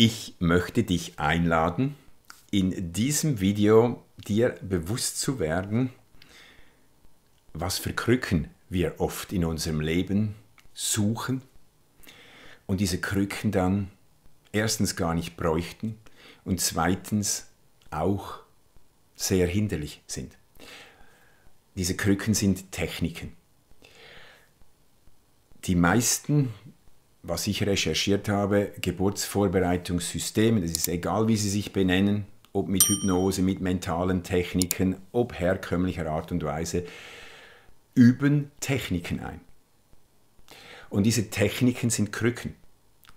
Ich möchte dich einladen, in diesem Video dir bewusst zu werden, was für Krücken wir oft in unserem Leben suchen und diese Krücken dann erstens gar nicht bräuchten und zweitens auch sehr hinderlich sind. Diese Krücken sind Techniken. Die meisten was ich recherchiert habe, Geburtsvorbereitungssysteme, das ist egal, wie sie sich benennen, ob mit Hypnose, mit mentalen Techniken, ob herkömmlicher Art und Weise, üben Techniken ein. Und diese Techniken sind Krücken,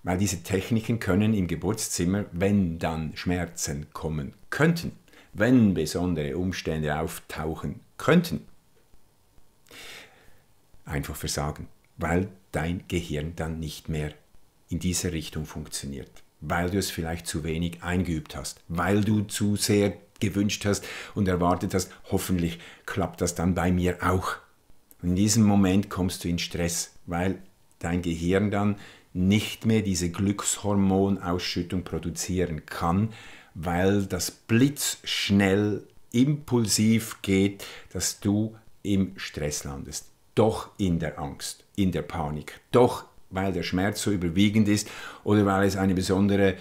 weil diese Techniken können im Geburtszimmer, wenn dann Schmerzen kommen könnten, wenn besondere Umstände auftauchen könnten, einfach versagen weil dein Gehirn dann nicht mehr in diese Richtung funktioniert, weil du es vielleicht zu wenig eingeübt hast, weil du zu sehr gewünscht hast und erwartet hast, hoffentlich klappt das dann bei mir auch. Und in diesem Moment kommst du in Stress, weil dein Gehirn dann nicht mehr diese Glückshormonausschüttung produzieren kann, weil das blitzschnell impulsiv geht, dass du im Stress landest, doch in der Angst in der Panik. Doch weil der Schmerz so überwiegend ist oder weil es eine besondere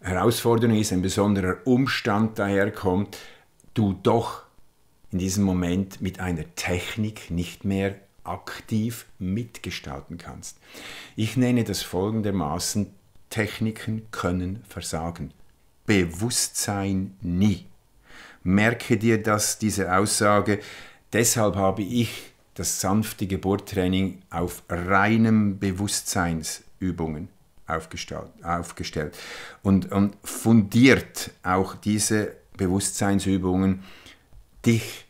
Herausforderung ist, ein besonderer Umstand daherkommt, du doch in diesem Moment mit einer Technik nicht mehr aktiv mitgestalten kannst. Ich nenne das folgendermaßen, Techniken können versagen. Bewusstsein nie. Merke dir das, diese Aussage. Deshalb habe ich das sanfte Geburttraining auf reinem Bewusstseinsübungen aufgestellt und, und fundiert auch diese Bewusstseinsübungen dich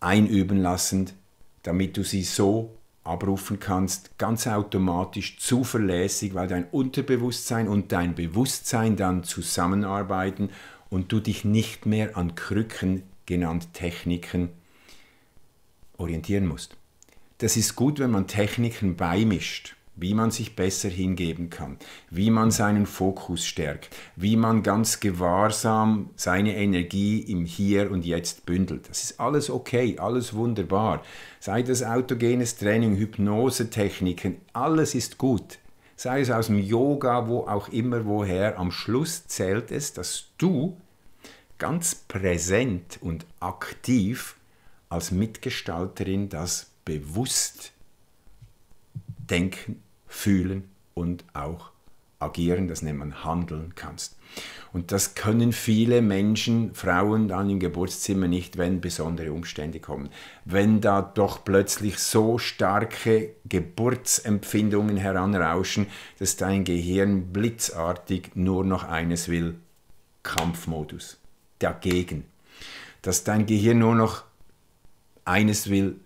einüben lassend, damit du sie so abrufen kannst, ganz automatisch, zuverlässig, weil dein Unterbewusstsein und dein Bewusstsein dann zusammenarbeiten und du dich nicht mehr an Krücken genannt Techniken orientieren musst. Das ist gut, wenn man Techniken beimischt, wie man sich besser hingeben kann, wie man seinen Fokus stärkt, wie man ganz gewahrsam seine Energie im Hier und Jetzt bündelt. Das ist alles okay, alles wunderbar. Sei das autogenes Training, Hypnosetechniken, alles ist gut sei es aus dem Yoga, wo auch immer woher, am Schluss zählt es, dass du ganz präsent und aktiv als Mitgestalterin das bewusst denken, fühlen und auch agieren, das nennt man handeln kannst. Und das können viele Menschen, Frauen dann im Geburtszimmer nicht, wenn besondere Umstände kommen. Wenn da doch plötzlich so starke Geburtsempfindungen heranrauschen, dass dein Gehirn blitzartig nur noch eines will, Kampfmodus, dagegen. Dass dein Gehirn nur noch eines will,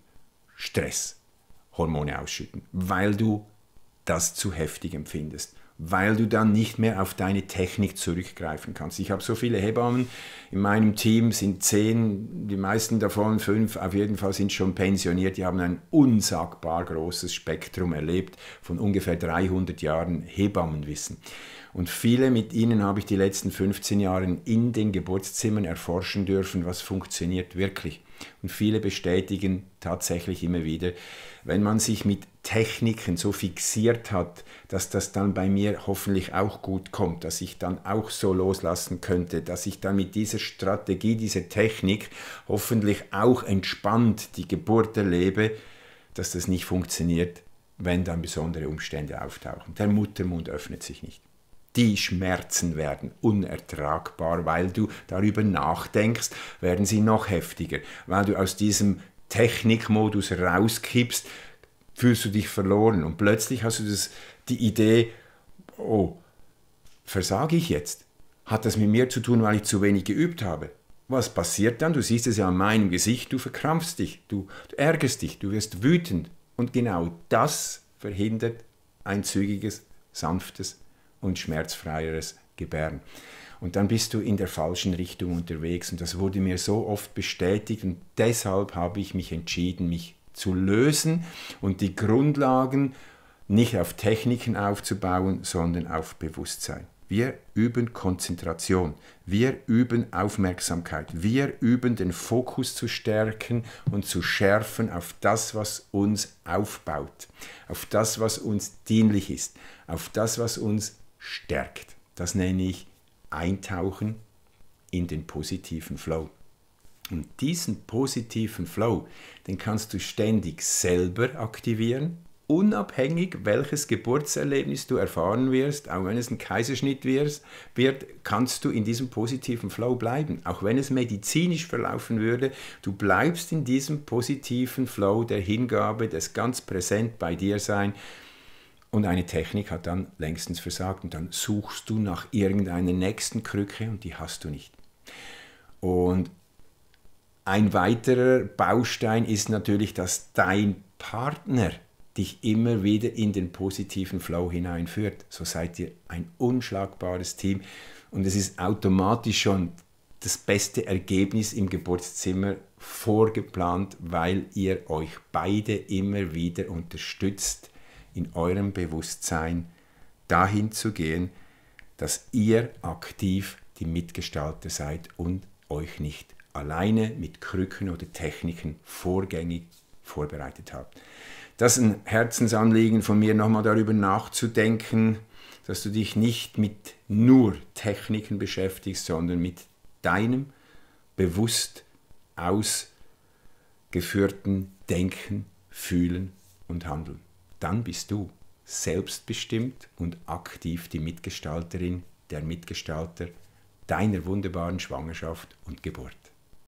Stresshormone ausschütten, weil du das zu heftig empfindest, weil du dann nicht mehr auf deine Technik zurückgreifen kannst. Ich habe so viele Hebammen in meinem Team, sind zehn, die meisten davon, fünf auf jeden Fall sind schon pensioniert, die haben ein unsagbar großes Spektrum erlebt von ungefähr 300 Jahren Hebammenwissen. Und viele mit ihnen habe ich die letzten 15 Jahre in den Geburtszimmern erforschen dürfen, was funktioniert wirklich. Und viele bestätigen tatsächlich immer wieder, wenn man sich mit Techniken so fixiert hat, dass das dann bei mir hoffentlich auch gut kommt, dass ich dann auch so loslassen könnte, dass ich dann mit dieser Strategie, dieser Technik hoffentlich auch entspannt die Geburt erlebe, dass das nicht funktioniert, wenn dann besondere Umstände auftauchen. Der Muttermund öffnet sich nicht die Schmerzen werden unertragbar, weil du darüber nachdenkst, werden sie noch heftiger. Weil du aus diesem Technikmodus rauskippst, fühlst du dich verloren und plötzlich hast du das, die Idee, oh, versage ich jetzt? Hat das mit mir zu tun, weil ich zu wenig geübt habe? Was passiert dann? Du siehst es ja an meinem Gesicht, du verkrampfst dich, du, du ärgerst dich, du wirst wütend. Und genau das verhindert ein zügiges, sanftes und schmerzfreieres Gebären. Und dann bist du in der falschen Richtung unterwegs. Und das wurde mir so oft bestätigt. Und deshalb habe ich mich entschieden, mich zu lösen und die Grundlagen nicht auf Techniken aufzubauen, sondern auf Bewusstsein. Wir üben Konzentration, wir üben Aufmerksamkeit, wir üben den Fokus zu stärken und zu schärfen auf das, was uns aufbaut, auf das, was uns dienlich ist, auf das, was uns stärkt. Das nenne ich Eintauchen in den positiven Flow. Und diesen positiven Flow, den kannst du ständig selber aktivieren, unabhängig welches Geburtserlebnis du erfahren wirst, auch wenn es ein Kaiserschnitt wird, kannst du in diesem positiven Flow bleiben. Auch wenn es medizinisch verlaufen würde, du bleibst in diesem positiven Flow der Hingabe, des ganz präsent bei dir sein, und eine Technik hat dann längstens versagt und dann suchst du nach irgendeiner nächsten Krücke und die hast du nicht. Und ein weiterer Baustein ist natürlich, dass dein Partner dich immer wieder in den positiven Flow hineinführt. So seid ihr ein unschlagbares Team und es ist automatisch schon das beste Ergebnis im Geburtszimmer vorgeplant, weil ihr euch beide immer wieder unterstützt in eurem Bewusstsein dahin zu gehen, dass ihr aktiv die Mitgestalter seid und euch nicht alleine mit Krücken oder Techniken vorgängig vorbereitet habt. Das ist ein Herzensanliegen von mir, nochmal darüber nachzudenken, dass du dich nicht mit nur Techniken beschäftigst, sondern mit deinem bewusst ausgeführten Denken, Fühlen und Handeln dann bist du selbstbestimmt und aktiv die Mitgestalterin, der Mitgestalter deiner wunderbaren Schwangerschaft und Geburt.